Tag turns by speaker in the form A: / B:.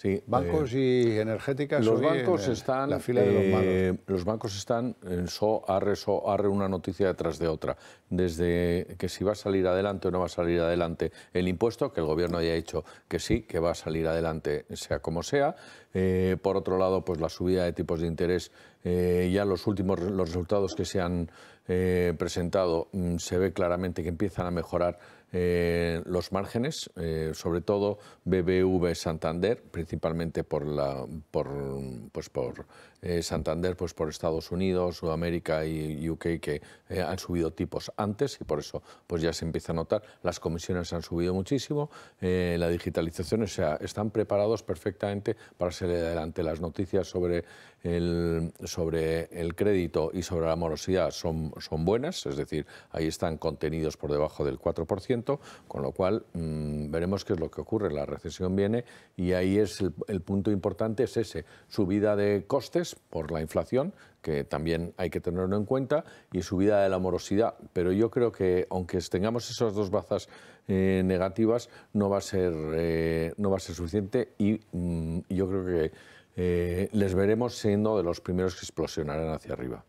A: Sí, bancos eh, y energéticas. Los bancos están. La fila de eh, los, bancos están en so, arre, so, arre, una noticia detrás de otra. Desde que si va a salir adelante o no va a salir adelante el impuesto, que el gobierno haya hecho dicho que sí, que va a salir adelante, sea como sea. Eh, por otro lado, pues la subida de tipos de interés, ya los últimos los resultados que se han presentado, mm, se ve claramente que empiezan a mejorar eh, los márgenes, eh, sobre todo BBV Santander, principalmente por, la, por, pues por eh, Santander, pues por Estados Unidos, Sudamérica y UK, que han subido tipos antes y por eso pues ya se empieza a notar. Las comisiones han subido muchísimo, la digitalización, o sea, están preparados perfectamente para salir adelante. Las noticias sobre el, sobre el crédito y sobre la morosidad son, son buenas, es decir, ahí están contenidos por debajo del 4% con lo cual mm, veremos qué es lo que ocurre. La recesión viene y ahí es el, punto importante, es ese, subida de costes por la inflación, que también hay que tenerlo en cuenta, y subida de la morosidad. Pero yo creo que, aunque tengamos esas dos bazas eh, negativas, eh, no va, a ser, suficiente y mm, yo creo que eh, les veremos siendo de los primeros que explosionarán hacia arriba.